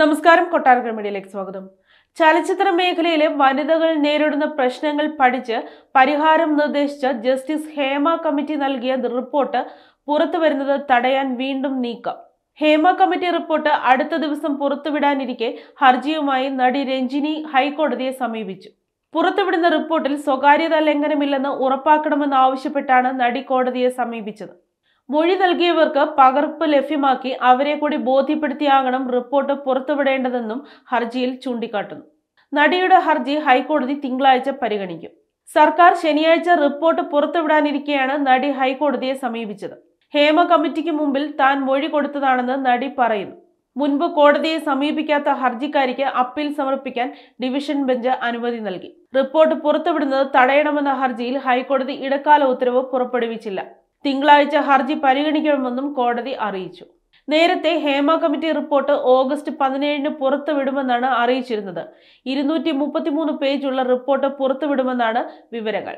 നമസ്കാരം കൊട്ടാരക്കര മീഡിയയിലേക്ക് സ്വാഗതം ചലച്ചിത്ര മേഖലയിലെ വനിതകൾ നേരിടുന്ന പ്രശ്നങ്ങൾ പഠിച്ച് പരിഹാരം നിർദ്ദേശിച്ച ജസ്റ്റിസ് ഹേമ കമ്മിറ്റി നൽകിയ റിപ്പോർട്ട് പുറത്തു വരുന്നത് തടയാൻ വീണ്ടും നീക്കം ഹേമ കമ്മിറ്റി റിപ്പോർട്ട് അടുത്ത ദിവസം പുറത്തുവിടാനിരിക്കെ ഹർജിയുമായി നടി രഞ്ജിനി ഹൈക്കോടതിയെ സമീപിച്ചു പുറത്തുവിടുന്ന റിപ്പോർട്ടിൽ സ്വകാര്യത ലംഘനമില്ലെന്ന് ഉറപ്പാക്കണമെന്ന് ആവശ്യപ്പെട്ടാണ് നടി കോടതിയെ സമീപിച്ചത് മൊഴി നൽകിയവർക്ക് പകർപ്പ് ലഭ്യമാക്കി അവരെ കൂടി ബോധ്യപ്പെടുത്തിയാകണം റിപ്പോർട്ട് പുറത്തുവിടേണ്ടതെന്നും ഹർജിയിൽ ചൂണ്ടിക്കാട്ടുന്നു നടിയുടെ ഹർജി ഹൈക്കോടതി തിങ്കളാഴ്ച പരിഗണിക്കും സർക്കാർ ശനിയാഴ്ച റിപ്പോർട്ട് പുറത്തുവിടാനിരിക്കെയാണ് നടി ഹൈക്കോടതിയെ സമീപിച്ചത് ഹേമ കമ്മിറ്റിക്ക് മുമ്പിൽ താൻ മൊഴി കൊടുത്തതാണെന്ന് നടി പറയുന്നു മുൻപ് കോടതിയെ സമീപിക്കാത്ത ഹർജിക്കാരിക്ക് അപ്പീൽ സമർപ്പിക്കാൻ ഡിവിഷൻ ബെഞ്ച് അനുമതി നൽകി റിപ്പോർട്ട് പുറത്തുവിടുന്നത് തടയണമെന്ന ഹർജിയിൽ ഹൈക്കോടതി ഇടക്കാല ഉത്തരവ് പുറപ്പെടുവിച്ചില്ല തിങ്കളാഴ്ച ഹർജി പരിഗണിക്കണമെന്നും കോടതി അറിയിച്ചു നേരത്തെ ഹേമ കമ്മിറ്റി റിപ്പോർട്ട് ഓഗസ്റ്റ് പതിനേഴിന് പുറത്തുവിടുമെന്നാണ് അറിയിച്ചിരുന്നത് ഇരുന്നൂറ്റി മുപ്പത്തിമൂന്ന് പേജുള്ള റിപ്പോർട്ട് പുറത്തുവിടുമെന്നാണ് വിവരങ്ങൾ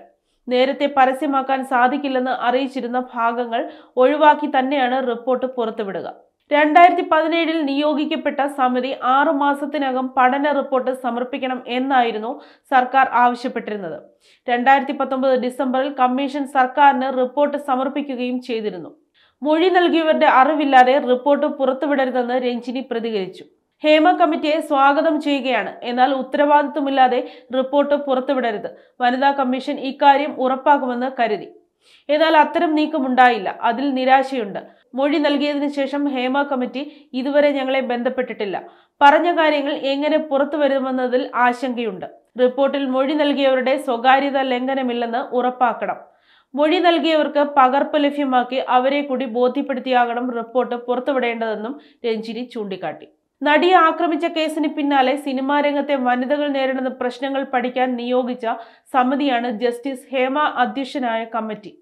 നേരത്തെ പരസ്യമാക്കാൻ സാധിക്കില്ലെന്ന് അറിയിച്ചിരുന്ന ഭാഗങ്ങൾ ഒഴിവാക്കി തന്നെയാണ് റിപ്പോർട്ട് പുറത്തുവിടുക രണ്ടായിരത്തി പതിനേഴിൽ നിയോഗിക്കപ്പെട്ട സമിതി ആറു മാസത്തിനകം പഠന റിപ്പോർട്ട് സമർപ്പിക്കണം എന്നായിരുന്നു സർക്കാർ ആവശ്യപ്പെട്ടിരുന്നത് രണ്ടായിരത്തി പത്തൊമ്പത് ഡിസംബറിൽ കമ്മീഷൻ സർക്കാരിന് റിപ്പോർട്ട് സമർപ്പിക്കുകയും ചെയ്തിരുന്നു മൊഴി നൽകിയവരുടെ അറിവില്ലാതെ റിപ്പോർട്ട് പുറത്തുവിടരുതെന്ന് രഞ്ജിനി പ്രതികരിച്ചു ഹേമ കമ്മിറ്റിയെ സ്വാഗതം ചെയ്യുകയാണ് എന്നാൽ ഉത്തരവാദിത്വമില്ലാതെ റിപ്പോർട്ട് പുറത്തുവിടരുത് വനിതാ കമ്മീഷൻ ഇക്കാര്യം ഉറപ്പാക്കുമെന്ന് കരുതി എന്നാൽ അത്തരം നീക്കമുണ്ടായില്ല അതിൽ നിരാശയുണ്ട് മൊഴി നൽകിയതിനു ശേഷം ഹേമ കമ്മിറ്റി ഇതുവരെ ഞങ്ങളെ ബന്ധപ്പെട്ടിട്ടില്ല പറഞ്ഞ കാര്യങ്ങൾ എങ്ങനെ പുറത്തു വരുമെന്നതിൽ ആശങ്കയുണ്ട് റിപ്പോർട്ടിൽ മൊഴി നൽകിയവരുടെ സ്വകാര്യത ലംഘനമില്ലെന്ന് ഉറപ്പാക്കണം മൊഴി നൽകിയവർക്ക് പകർപ്പ് ലഭ്യമാക്കി അവരെ കൂടി ബോധ്യപ്പെടുത്തിയാകണം റിപ്പോർട്ട് പുറത്തുവിടേണ്ടതെന്നും രഞ്ജിനി ചൂണ്ടിക്കാട്ടി നടിയെ ആക്രമിച്ച കേസിന് പിന്നാലെ സിനിമാ രംഗത്തെ വനിതകൾ നേരിടുന്ന പ്രശ്നങ്ങൾ പഠിക്കാൻ നിയോഗിച്ച സമിതിയാണ് ജസ്റ്റിസ് ഹേമ അധ്യക്ഷനായ കമ്മിറ്റി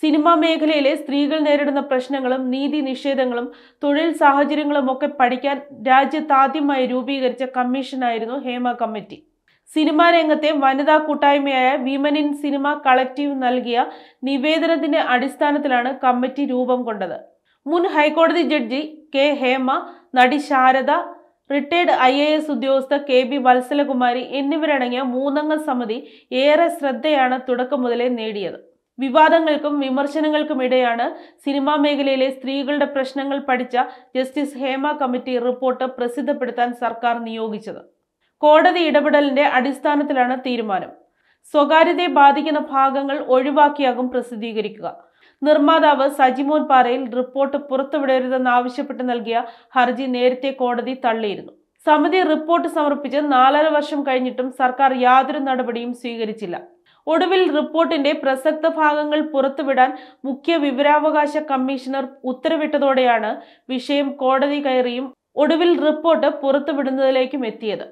സിനിമാ മേഖലയിലെ സ്ത്രീകൾ നേരിടുന്ന പ്രശ്നങ്ങളും നീതി നിഷേധങ്ങളും തൊഴിൽ സാഹചര്യങ്ങളും ഒക്കെ പഠിക്കാൻ രാജ്യത്താദ്യമായി രൂപീകരിച്ച കമ്മീഷനായിരുന്നു ഹേമ കമ്മിറ്റി സിനിമാ രംഗത്തെ വനിതാ കൂട്ടായ്മയായ വിമൻ ഇൻ സിനിമ കളക്റ്റീവ് നൽകിയ നിവേദനത്തിന്റെ അടിസ്ഥാനത്തിലാണ് കമ്മിറ്റി രൂപം കൊണ്ടത് മുൻ ഹൈക്കോടതി ജഡ്ജി കെ ഹേമ നടി Sharada retired I A S ഉദ്യോഗസ്ഥ കെ ബി വത്സലകുമാരി എന്നിവരടങ്ങിയ മൂന്നംഗ സമിതി ഏറെ ശ്രദ്ധയാണ് തുടക്കം മുതലേ നേടിയത് വിവാദങ്ങൾക്കും വിമർശനങ്ങൾക്കും സിനിമാ മേഖലയിലെ സ്ത്രീകളുടെ പ്രശ്നങ്ങൾ പഠിച്ച ജസ്റ്റിസ് ഹേമ കമ്മിറ്റി റിപ്പോർട്ട് പ്രസിദ്ധപ്പെടുത്താൻ സർക്കാർ നിയോഗിച്ചത് കോടതി ഇടപെടലിന്റെ അടിസ്ഥാനത്തിലാണ് തീരുമാനം സ്വകാര്യതയെ ബാധിക്കുന്ന ഭാഗങ്ങൾ ഒഴിവാക്കിയാകും പ്രസിദ്ധീകരിക്കുക നിർമ്മാതാവ് സജിമോൻ പാറയിൽ റിപ്പോർട്ട് പുറത്തുവിടരുതെന്ന് ആവശ്യപ്പെട്ട് നൽകിയ ഹർജി നേരത്തെ കോടതി തള്ളിയിരുന്നു സമിതി റിപ്പോർട്ട് സമർപ്പിച്ച് നാലര വർഷം കഴിഞ്ഞിട്ടും സർക്കാർ യാതൊരു നടപടിയും സ്വീകരിച്ചില്ല ഒടുവിൽ റിപ്പോർട്ടിന്റെ പ്രസക്ത ഭാഗങ്ങൾ പുറത്തുവിടാൻ മുഖ്യ വിവരാവകാശ കമ്മീഷണർ ഉത്തരവിട്ടതോടെയാണ് വിഷയം കോടതി കയറിയും ഒടുവിൽ റിപ്പോർട്ട് പുറത്തുവിടുന്നതിലേക്കും എത്തിയത്